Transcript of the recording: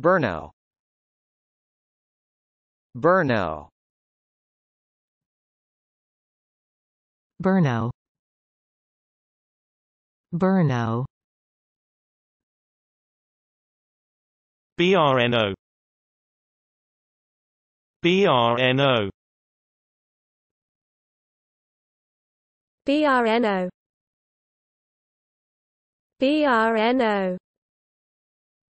Brno Brno Brno Brno BRNO BRNO BRNO BRNO